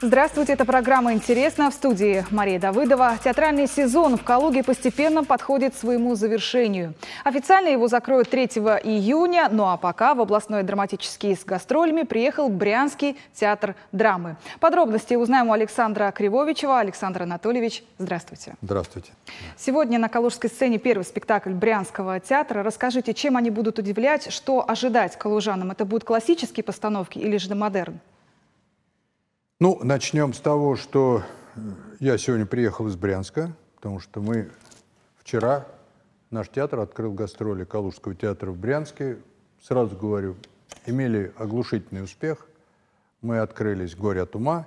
Здравствуйте, это программа «Интересно» в студии Мария Давыдова. Театральный сезон в Калуге постепенно подходит к своему завершению. Официально его закроют 3 июня, ну а пока в областной драматический с гастролями приехал Брянский театр драмы. Подробности узнаем у Александра Кривовичева. Александр Анатольевич, здравствуйте. Здравствуйте. Сегодня на калужской сцене первый спектакль Брянского театра. Расскажите, чем они будут удивлять, что ожидать калужанам? Это будут классические постановки или же модерн? Ну, начнем с того, что э, я сегодня приехал из Брянска, потому что мы вчера, наш театр открыл гастроли Калужского театра в Брянске. Сразу говорю, имели оглушительный успех. Мы открылись «Горе от ума».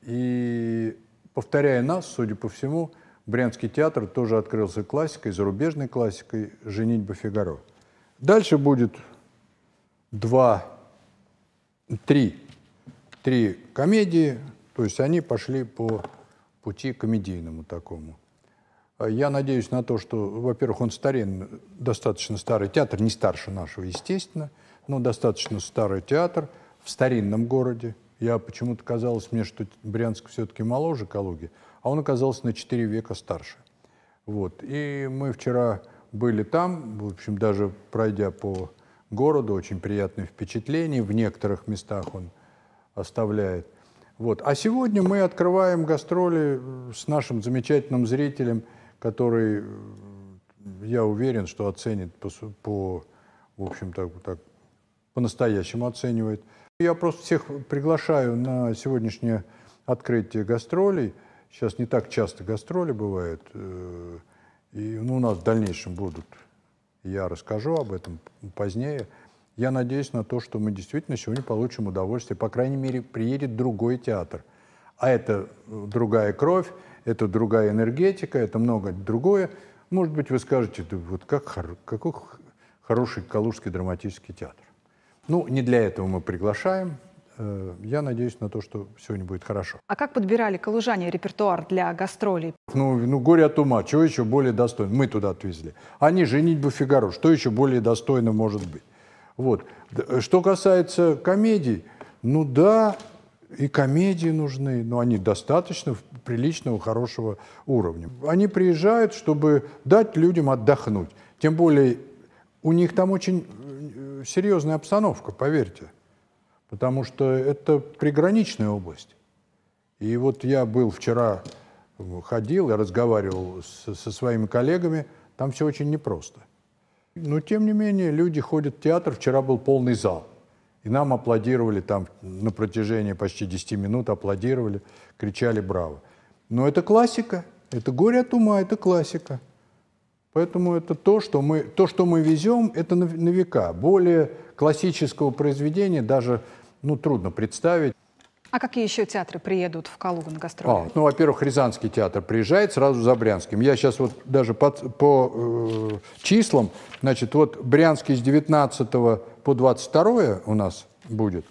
И, повторяя нас, судя по всему, Брянский театр тоже открылся классикой, зарубежной классикой «Женитьба Фигаро». Дальше будет два, три три комедии, то есть они пошли по пути комедийному такому. Э, я надеюсь на то, что, во-первых, он старин, достаточно старый театр, не старше нашего, естественно, но достаточно старый театр в старинном городе. Я почему-то казалось мне, что Брянск все-таки моложе Калуги, а он оказался на 4 века старше. Вот. И мы вчера были там, в общем, даже пройдя по городу, очень приятное впечатление. В некоторых местах он оставляет. Вот. А сегодня мы открываем гастроли э, с нашим замечательным зрителем, который, э, я уверен, что оценит по, по в общем, то так по-настоящему оценивает. Я просто всех приглашаю на сегодняшнее открытие гастролей. Сейчас не так часто гастроли бывают. Э, и ну, у нас в дальнейшем будут. Я расскажу об этом позднее. Я надеюсь на то, что мы действительно сегодня получим удовольствие. По крайней мере, приедет другой театр. А это э, другая кровь, это другая энергетика, это многое другое. Может быть, вы скажете, да вот как, какой хороший Калужский драматический театр. Ну, не для этого мы приглашаем. Э, я надеюсь на то, что сегодня будет хорошо. А как подбирали калужане репертуар для гастролей? Ну, ну горе от ума. Чего еще более достойно? Мы туда отвезли. Они «Женитьба фигару. Что еще более достойно может быть? Вот. Э, что касается комедий, ну да, и комедии нужны, но они достаточно приличного, хорошего уровня. Они приезжают, чтобы дать людям отдохнуть. Тем более у них там очень э, серьезная обстановка, поверьте. Потому что это приграничная область. И вот я был вчера, э, ходил и разговаривал со, со своими коллегами, там все очень непросто. Но, тем не менее, люди ходят в театр. Вчера был полный зал. И нам аплодировали там на протяжении почти 10 минут, аплодировали, кричали «Браво!». Но это классика. Это горе от ума, это классика. Поэтому это то, что мы, то, что мы везем, это на, на века. Более классического произведения даже ну, трудно представить. А какие еще театры приедут в Калугу на гастроли? А, ну, во-первых, Рязанский театр приезжает сразу за Брянским. Я сейчас вот даже под, по э, числам, значит, вот Брянский с 19 по 22 у нас будет.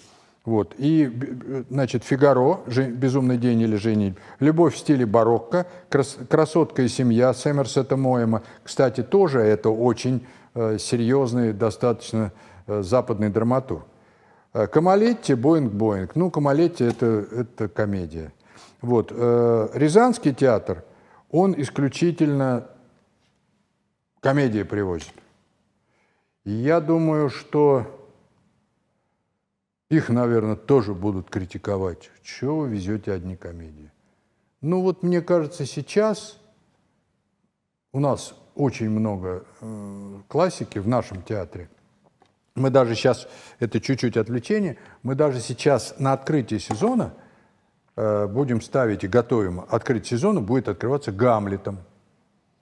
Вот. И, э, значит, «Фигаро», «Безумный день» или «Женитьба», «Любовь в стиле барокко», «Красотка и семья» с это моема, Кстати, тоже это очень э, серьезный, достаточно э, западный драматург. Э, Камалетти, Боинг, Боинг. Ну, Камалетти это, это комедия. Вот. Э, Рязанский театр, он исключительно комедии привозит. И я думаю, что их, наверное, тоже будут критиковать. Чего вы везете одни комедии? Ну вот мне кажется, сейчас у нас очень много э, классики в нашем театре – мы даже сейчас, это чуть-чуть отвлечение, мы даже сейчас на открытие сезона э, будем ставить и готовим. Открыть сезона будет открываться Гамлетом.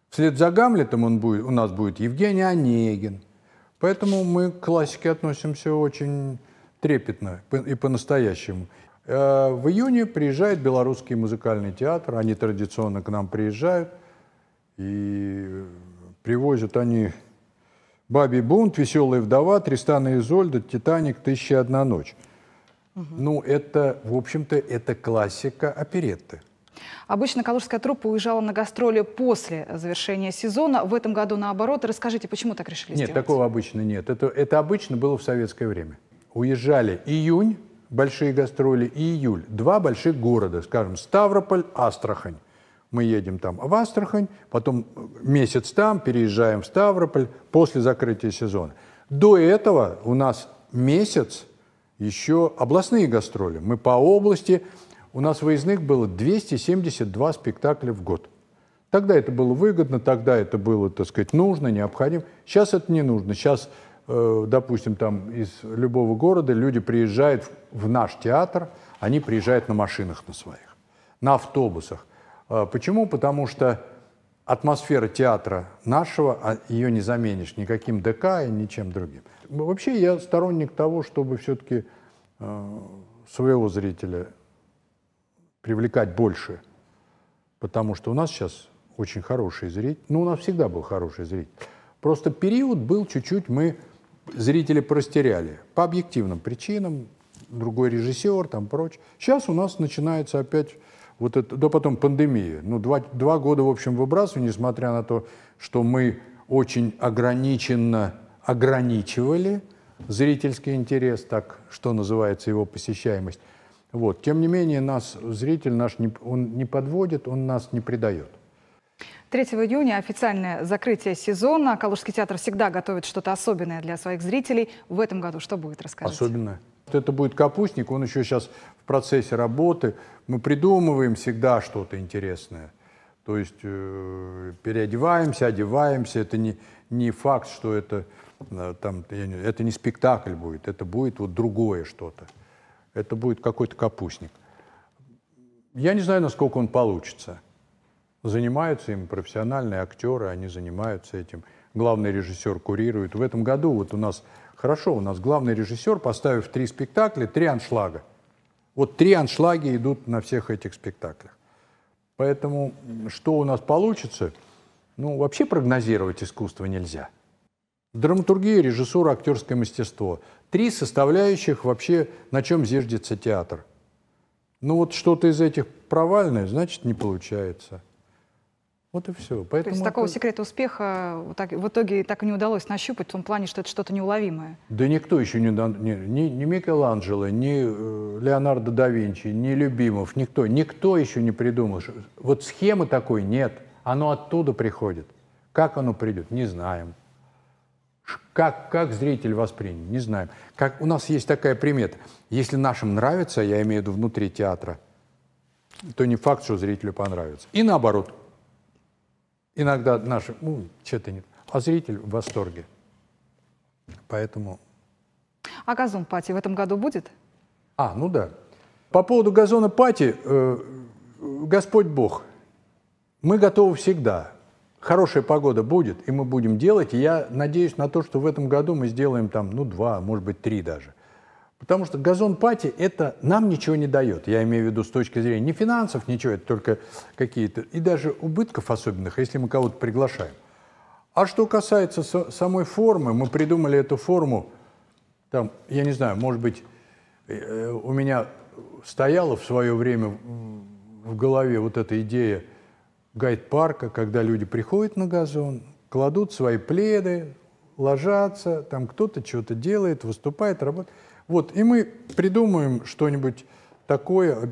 Вслед за Гамлетом он будет, у нас будет Евгений Онегин. Поэтому мы к классике относимся очень трепетно и по-настоящему. Э, в июне приезжает Белорусский музыкальный театр. Они традиционно к нам приезжают. И привозят они «Бабий бунт», «Веселая вдова», «Тристана и Изольда», «Титаник», «Тысяча одна ночь». Угу. Ну, это, в общем-то, это классика оперетты. Обычно калужская труппа уезжала на гастроли после завершения сезона. В этом году наоборот. Расскажите, почему так решили нет, сделать? Нет, такого обычно нет. Это, это обычно было в советское время. Уезжали июнь, большие гастроли, и июль. Два больших города, скажем, Ставрополь, Астрахань мы едем там в Астрахань, потом месяц там, переезжаем в Ставрополь после закрытия сезона. До этого у нас месяц еще областные гастроли. Мы по области, у нас выездных было 272 спектакля в год. Тогда это было выгодно, тогда это было, так сказать, нужно, необходимо. Сейчас это не нужно. Сейчас, э, допустим, там из любого города люди приезжают в наш театр, они приезжают на машинах на своих, на автобусах. А, почему? Потому что атмосфера театра нашего, а ее не заменишь никаким ДК и ничем другим. Вообще я сторонник того, чтобы все-таки а, своего зрителя привлекать больше, потому что у нас сейчас очень хороший зритель, ну у нас всегда был хороший зритель. Просто период был чуть-чуть, мы зрители простеряли по объективным причинам, другой режиссер, там прочее. Сейчас у нас начинается опять вот это, да потом пандемия. Ну, два, два года, в общем, выбрасывания, несмотря на то, что мы очень ограниченно ограничивали зрительский интерес, так что называется его посещаемость. Вот. Тем не менее, нас зритель наш не, он не подводит, он нас не предает. 3 июня официальное закрытие сезона. Калужский театр всегда готовит что-то особенное для своих зрителей. В этом году что будет, расскажите. Особенное? Это будет капустник, он еще сейчас в процессе работы. Мы придумываем всегда что-то интересное. То есть э, переодеваемся, одеваемся. Это не, не факт, что это, э, там, не, это не спектакль будет, это будет вот другое что-то. Это будет какой-то капустник. Я не знаю, насколько он получится. Занимаются им профессиональные актеры, они занимаются этим. Главный режиссер курирует. В этом году вот у нас хорошо, у нас главный режиссер, поставив три спектакля, три аншлага. Вот три аншлаги идут на всех этих спектаклях. Поэтому что у нас получится, ну, вообще прогнозировать искусство нельзя. Драматургия, режиссура, актерское мастерство. Три составляющих вообще, на чем зиждется театр. Ну вот что-то из этих провальное, значит, не получается. Вот и все. Поэтому То есть такого это... секрета успеха вот так, в итоге так и не удалось нащупать в том плане, что это что-то неуловимое. Да никто еще не... Ни, ни, ни Микеланджело, ни э, Леонардо да Винчи, ни Любимов, никто. Никто еще не придумал. Вот схемы такой нет. Оно оттуда приходит. Как оно придет, не знаем. Как, как зритель воспринял, не знаем. Как, у нас есть такая примета. Если нашим нравится, я имею в виду внутри театра, то не факт, что зрителю понравится. И наоборот – Иногда наши, ну, что-то нет. А зритель в восторге. Поэтому... А газон пати в этом году будет? А, ну да. По поводу газона пати, э, Господь Бог, мы готовы всегда. Хорошая погода будет, и мы будем делать. И я надеюсь на то, что в этом году мы сделаем там, ну, два, может быть, три даже – Потому что газон-пати это нам ничего не дает. Я имею в виду с точки зрения не финансов, ничего, это только какие-то... И даже убытков особенных, если мы кого-то приглашаем. А что касается самой формы, мы придумали эту форму, там, я не знаю, может быть, э, у меня стояла в свое время в голове вот эта идея гайд-парка, когда люди приходят на газон, кладут свои пледы, ложатся, там кто-то что-то делает, выступает, работает. Вот, и мы придумаем что-нибудь такое.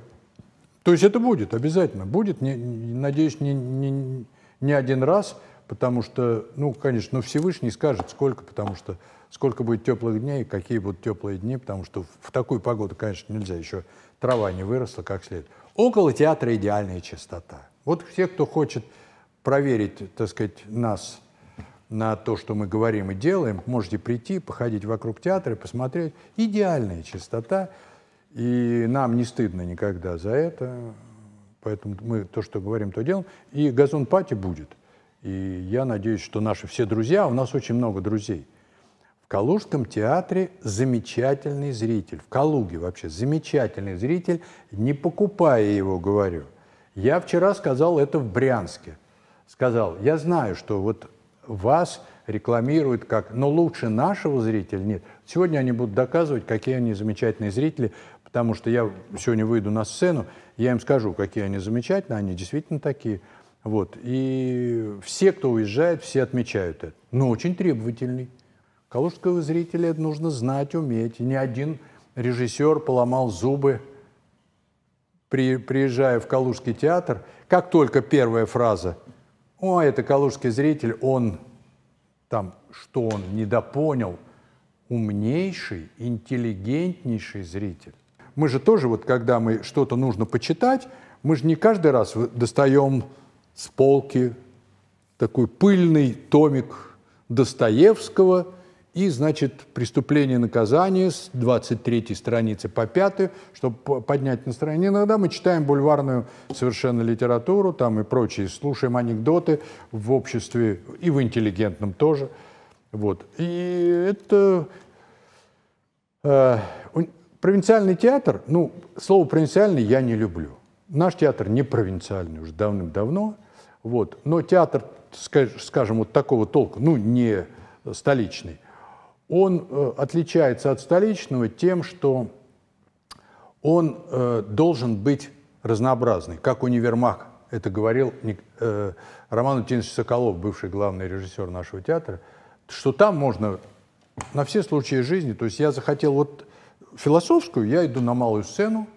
То есть это будет, обязательно будет. Не, надеюсь, не, не, не один раз, потому что, ну, конечно, ну, Всевышний скажет, сколько, потому что сколько будет теплых дней, какие будут теплые дни, потому что в, в такую погоду, конечно, нельзя, еще трава не выросла как следует. Около театра идеальная чистота. Вот все, кто хочет проверить, так сказать, нас на то, что мы говорим и делаем, можете прийти, походить вокруг театра, и посмотреть. Идеальная чистота, и нам не стыдно никогда за это. Поэтому мы то, что говорим, то делаем. И газон-пати будет. И я надеюсь, что наши все друзья, у нас очень много друзей. В Калужском театре замечательный зритель, в Калуге вообще замечательный зритель, не покупая его, говорю. Я вчера сказал это в Брянске. Сказал, я знаю, что вот вас рекламируют как, но лучше нашего зрителя нет. Сегодня они будут доказывать, какие они замечательные зрители, потому что я сегодня выйду на сцену, я им скажу, какие они замечательные, они действительно такие. Вот. И все, кто уезжает, все отмечают это. Но очень требовательный. Калужского зрителя это нужно знать, уметь. И ни один режиссер поломал зубы, при, приезжая в Калужский театр. Как только первая фраза о, это калужский зритель, он там, что он недопонял, умнейший, интеллигентнейший зритель. Мы же тоже, вот когда мы что-то нужно почитать, мы же не каждый раз достаем с полки такой пыльный томик Достоевского – и, значит, преступление наказание с 23 страницы по 5, чтобы поднять настроение. Иногда мы читаем бульварную совершенно литературу там и прочее, слушаем анекдоты в обществе и в интеллигентном тоже. Вот. И это... Э, провинциальный театр, ну, слово провинциальный я не люблю. Наш театр не провинциальный уже давным-давно. Вот. Но театр, скажем, вот такого толка, ну, не столичный, он э, отличается от столичного тем, что он э, должен быть разнообразный, как универмаг. Это говорил э, Роман Утинович Соколов, бывший главный режиссер нашего театра, что там можно на все случаи жизни. То есть я захотел вот философскую, я иду на малую сцену,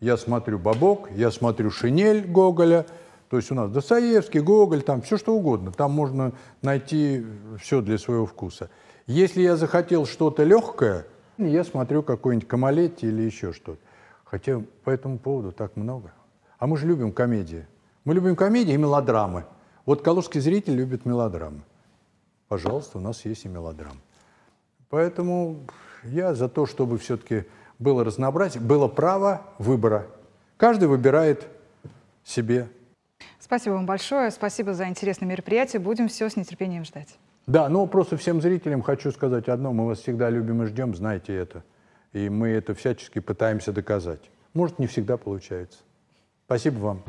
я смотрю Бабок, я смотрю «Шинель» Гоголя, то есть у нас Достоевский, Гоголь, там все что угодно. Там можно найти все для своего вкуса – если я захотел что-то легкое, я смотрю какой-нибудь Камалетти или еще что-то. Хотя по этому поводу так много. А мы же любим комедии. Мы любим комедии и мелодрамы. Вот калужский зритель любит мелодрамы. Пожалуйста, у нас есть и мелодрамы. Поэтому я за то, чтобы все-таки было разнообразие, было право выбора. Каждый выбирает себе. Спасибо вам большое. Спасибо за интересное мероприятие. Будем все с нетерпением ждать. Да, ну просто всем зрителям хочу сказать одно. Мы вас всегда любим и ждем, знаете это. И мы это всячески пытаемся доказать. Может, не всегда получается. Спасибо вам.